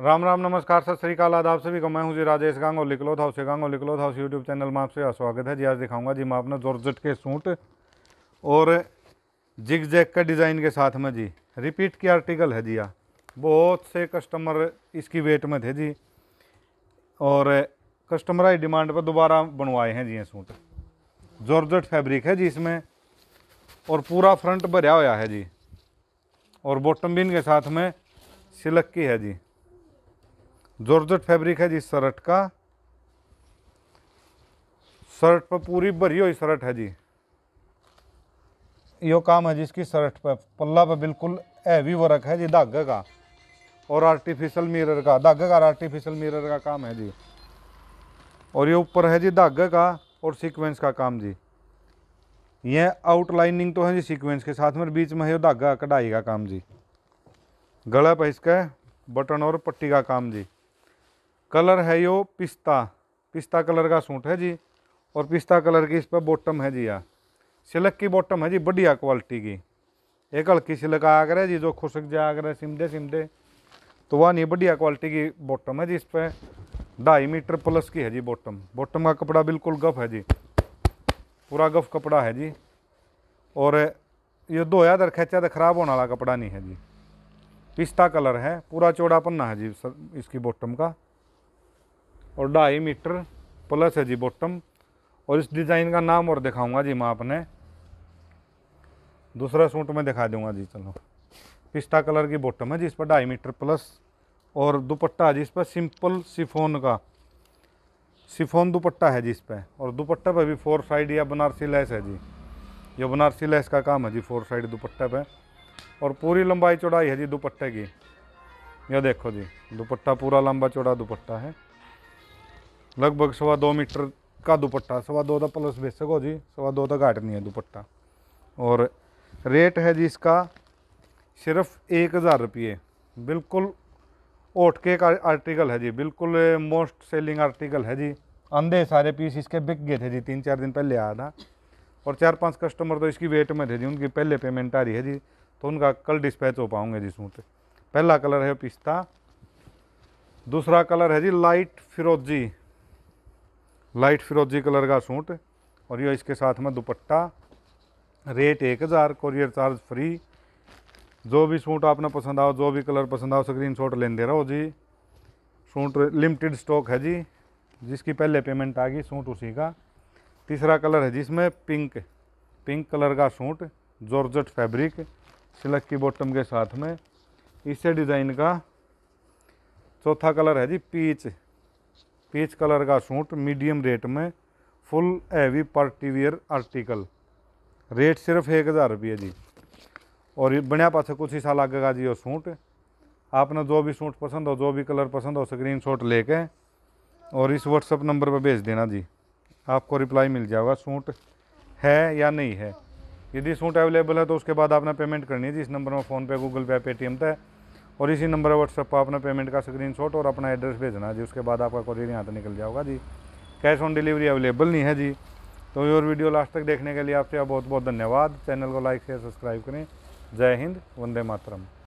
राम राम नमस्कार सत श्रीकाल आदाब सभी का मैं हूँ जी राजेश गांग और लिकलोत हाउस गांग और लिकलोत हाउस यूट्यूब चैनल में आपसे स्वागत है जी आज दिखाऊंगा जी मैं अपने जोरजट के सूट और जिग जैक का डिज़ाइन के साथ में जी रिपीट की आर्टिकल है जी बहुत से कस्टमर इसकी वेट में थे जी और कस्टमर आई डिमांड पर दोबारा बनवाए हैं जी ये सूट जोरजट फैब्रिक है जी इसमें और पूरा फ्रंट भरया हुआ है जी और बॉटम बिन के साथ में सिलक की है जी जोरजट फैब्रिक है जी शर्ट का शर्ट पर पूरी भरी हुई शर्ट है जी यो काम है जिसकी इसकी शर्ट पर पल्ला पर बिल्कुल हैवी वर्क है जी धागे का और आर्टिफिशियल मिरर का धागे का आर्टिफिशियल मिरर का काम है जी और ये ऊपर है जी धागे का और सीक्वेंस का काम जी ये आउटलाइनिंग तो है जी सीक्वेंस के साथ में बीच में है धागा कढ़ाई का काम जी गला पर इसका बटन और पट्टी का काम जी कलर है यो पिस्ता पिस्ता कलर का सूट है जी और पिस्ता कलर की इस पर बॉटम है जी यार सिलक की बॉटम है जी बढ़िया क्वालिटी की एक हल्की सिलक आ करे जी जो खुशक जाया करे सिमदे सिमदे तो वह नहीं बढ़िया क्वालिटी की बॉटम है जी इस पर ढाई मीटर प्लस की है जी बॉटम बॉटम का कपड़ा बिल्कुल गफ है जी पूरा गफ कपड़ा है जी और ये धोया दर खेचा तो खराब होने वाला कपड़ा नहीं है जी पिस्ता कलर है पूरा चौड़ा पन्ना है जी इसकी बॉटम का और ढाई मीटर प्लस है जी बॉटम और इस डिज़ाइन का नाम और दिखाऊंगा जी मैं आपने दूसरा सूट में दिखा दूंगा जी चलो पिस्ता कलर की बॉटम है जी इस पर ढाई मीटर प्लस और दुपट्टा जी इस पर सिंपल सिफोन का सिफोन दुपट्टा है जी इस पर और दुपट्टा पर भी फोर साइड या बनारसी लैस है जी ये बनारसी लैस का काम है जी फोर साइड दुपट्टे पर और पूरी लंबाई चौड़ाई है जी दुपट्टे की यह देखो जी दुपट्टा पूरा लंबा चौड़ा दुपट्टा है लगभग सवा दो मीटर का दुपट्टा सवा दो का प्लस हो जी सवा दो का घाट नहीं है दुपट्टा और रेट है जी इसका सिर्फ एक हज़ार रुपये बिल्कुल ओटके का आर्टिकल है जी बिल्कुल मोस्ट सेलिंग आर्टिकल है जी अंधे सारे पीस इसके बिक गए थे जी तीन चार दिन पहले आया था और चार पांच कस्टमर तो इसकी वेट में थे जी उनकी पहले पेमेंट आ रही है जी तो उनका कल डिस्पैच हो पाऊंगे जी सूट पहला कलर है पिस्ता दूसरा कलर है जी लाइट फिरोजी लाइट फिरोजी कलर का सूट और ये इसके साथ में दुपट्टा रेट एक हज़ार कोरियर चार्ज फ्री जो भी सूट आपने पसंद आओ जो भी कलर पसंद आओ स्क्रीन शॉट रहा रहो जी सूट लिमिटेड स्टॉक है जी जिसकी पहले पेमेंट आ गई सूट उसी का तीसरा कलर है जिसमें पिंक पिंक कलर का सूट जॉर्जट फैब्रिक सिलक की बॉटम के साथ में इसे डिज़ाइन का चौथा कलर है जी पीच पीच कलर का सूट मीडियम रेट में full heavy partywear article rate सिर्फ एक हज़ार रुपये जी और बनया पास कुछ ही साल आगेगा जी और सूट आपने जो भी सूट पसंद हो जो भी कलर पसंद हो स्क्रीन शॉट कर और इस व्हाट्सअप नंबर पर भेज देना जी आपको रिप्लाई मिल जाएगा सूट है या नहीं है यदि सूट अवेलेबल है तो उसके बाद आपने पेमेंट करनी है जी इस नंबर में फ़ोनपे गूगल पे पेटीएम पे, पे और इसी नंबर व्हाट्सएप पर अपना पेमेंट का स्क्रीन और अपना एड्रेस भेजना जी उसके बाद आपका कॉरियर यहाँ तक निकल जाओगा जी कैश ऑन डिलीवरी अवेलेबल नहीं है जी तो योर वीडियो लास्ट तक देखने के लिए आपसे बहुत बहुत धन्यवाद चैनल को लाइक शेयर सब्सक्राइब करें जय हिंद वंदे मातरम